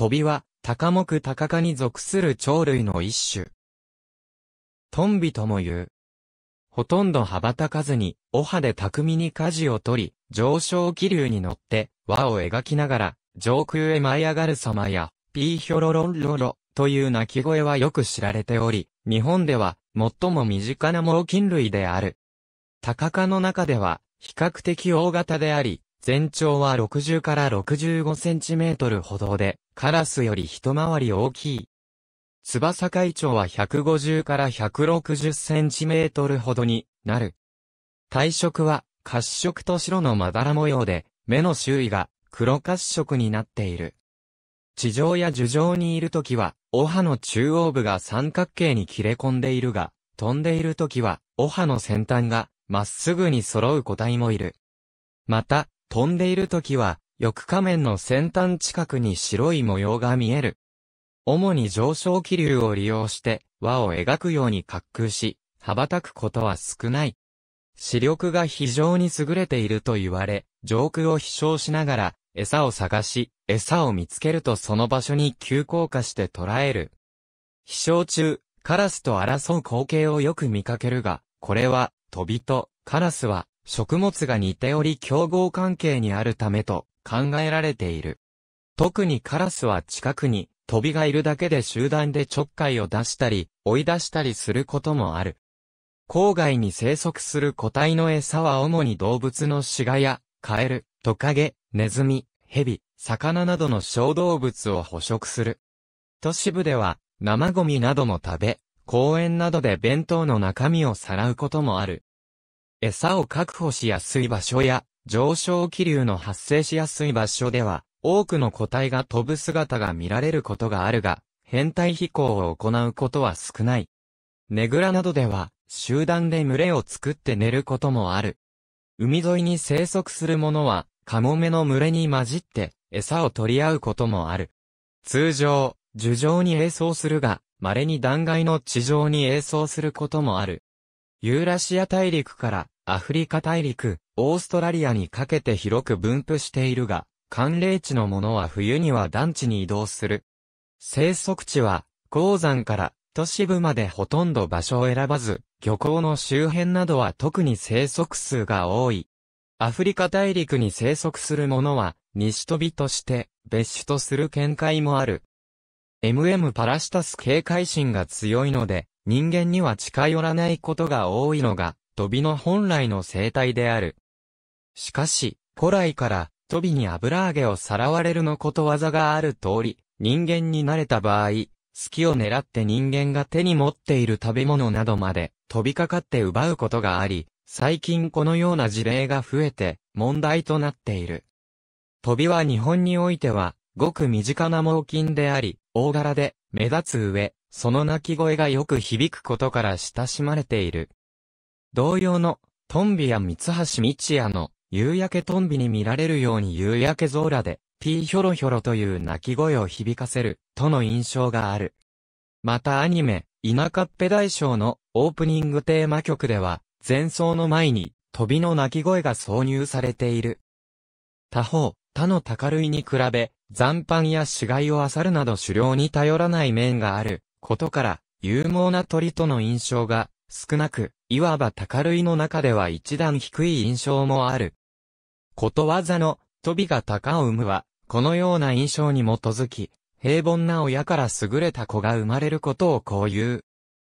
飛びは、高木高科に属する鳥類の一種。トンビとも言う。ほとんど羽ばたかずに、お歯で巧みに舵を取り、上昇気流に乗って、輪を描きながら、上空へ舞い上がる様や、ピーヒョロロンロロという鳴き声はよく知られており、日本では最も身近な猛禽類である。高科の中では比較的大型であり、全長は60から65センチメートルほどで、カラスより一回り大きい。翼海長は150から160センチメートルほどになる。体色は褐色と白のまだら模様で、目の周囲が黒褐色になっている。地上や樹上にいるときは、お歯の中央部が三角形に切れ込んでいるが、飛んでいるときは、お歯の先端がまっすぐに揃う個体もいる。また、飛んでいる時は、翼仮面の先端近くに白い模様が見える。主に上昇気流を利用して輪を描くように滑空し、羽ばたくことは少ない。視力が非常に優れていると言われ、上空を飛翔しながら餌を探し、餌を見つけるとその場所に急降下して捉える。飛翔中、カラスと争う光景をよく見かけるが、これは、飛びと、カラスは、食物が似ており競合関係にあるためと考えられている。特にカラスは近くに飛びがいるだけで集団でちょっかいを出したり、追い出したりすることもある。郊外に生息する個体の餌は主に動物の死骸や、カエル、トカゲ、ネズミ、ヘビ、魚などの小動物を捕食する。都市部では、生ゴミなども食べ、公園などで弁当の中身をさらうこともある。餌を確保しやすい場所や、上昇気流の発生しやすい場所では、多くの個体が飛ぶ姿が見られることがあるが、変態飛行を行うことは少ない。ネグラなどでは、集団で群れを作って寝ることもある。海沿いに生息するものは、カモメの群れに混じって、餌を取り合うこともある。通常、樹上に映像するが、稀に断崖の地上に映像することもある。ユーラシア大陸からアフリカ大陸、オーストラリアにかけて広く分布しているが、寒冷地のものは冬には団地に移動する。生息地は、鉱山から都市部までほとんど場所を選ばず、漁港の周辺などは特に生息数が多い。アフリカ大陸に生息するものは、西飛びとして別種とする見解もある。MM パラシタス警戒心が強いので、人間には近寄らないことが多いのが、飛びの本来の生態である。しかし、古来から、飛びに油揚げをさらわれるのことわざがある通り、人間に慣れた場合、隙を狙って人間が手に持っている食べ物などまで飛びかかって奪うことがあり、最近このような事例が増えて問題となっている。飛びは日本においては、ごく身近な猛禽であり、大柄で、目立つ上、その鳴き声がよく響くことから親しまれている。同様の、トンビや三橋道也の、夕焼けトンビに見られるように夕焼けゾーラで、ピーヒョロヒョロという鳴き声を響かせる、との印象がある。またアニメ、田舎っぺ大将のオープニングテーマ曲では、前奏の前に、飛びの鳴き声が挿入されている。他方、他の高類に比べ、残飯や死骸を漁るなど狩猟に頼らない面がある、ことから、有望な鳥との印象が少なく、いわば高類の中では一段低い印象もある。ことわざの、飛びが鷹を生むは、このような印象に基づき、平凡な親から優れた子が生まれることをこう言う。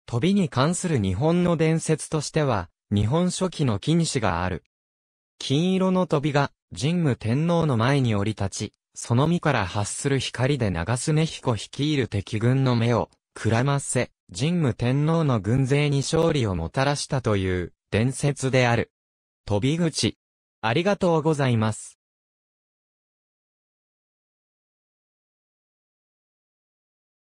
飛びに関する日本の伝説としては、日本初期の禁止がある。金色の飛びが、神武天皇の前に降り立ち、その身から発する光で長須根彦率いる敵軍の目をませ、神武天皇の軍勢に勝利をもたらしたという伝説である。飛び口。ありがとうございます。